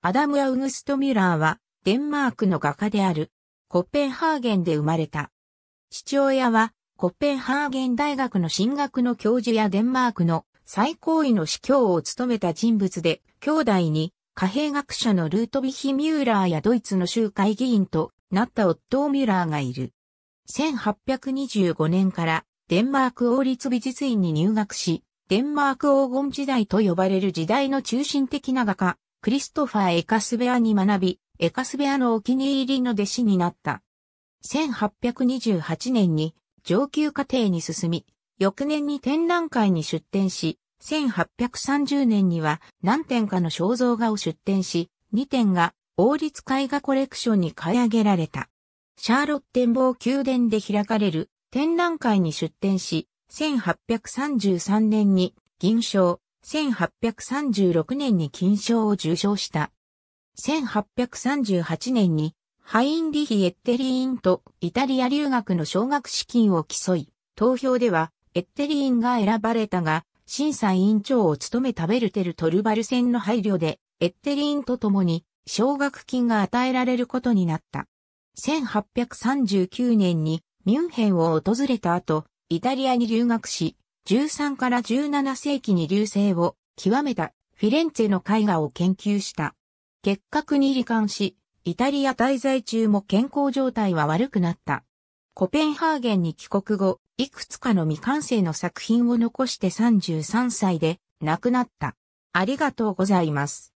アダム・アウグスト・ミュラーは、デンマークの画家である、コッペンハーゲンで生まれた。父親は、コッペンハーゲン大学の進学の教授やデンマークの最高位の司教を務めた人物で、兄弟に、貨幣学者のルートビヒ・ミューラーやドイツの州会議員となったオットー・ミュラーがいる。1825年からデンマーク王立美術院に入学し、デンマーク黄金時代と呼ばれる時代の中心的な画家、クリストファー・エカスベアに学び、エカスベアのお気に入りの弟子になった。1828年に上級家庭に進み、翌年に展覧会に出展し、1830年には何点かの肖像画を出展し、2点が王立絵画コレクションに買い上げられた。シャーロッテンボー宮殿で開かれる展覧会に出展し、1833年に銀賞、1836年に金賞を受賞した。1838年にハインリヒ・エッテリーンとイタリア留学の奨学資金を競い、投票ではエッテリーンが選ばれたが、審査委員長を務めたベルテル・トルバル戦の配慮で、エッテリーンと共に奨学金が与えられることになった。1839年にミュンヘンを訪れた後、イタリアに留学し、13から17世紀に流星を極めたフィレンツェの絵画を研究した。結核に罹患し、イタリア滞在中も健康状態は悪くなった。コペンハーゲンに帰国後、いくつかの未完成の作品を残して33歳で亡くなった。ありがとうございます。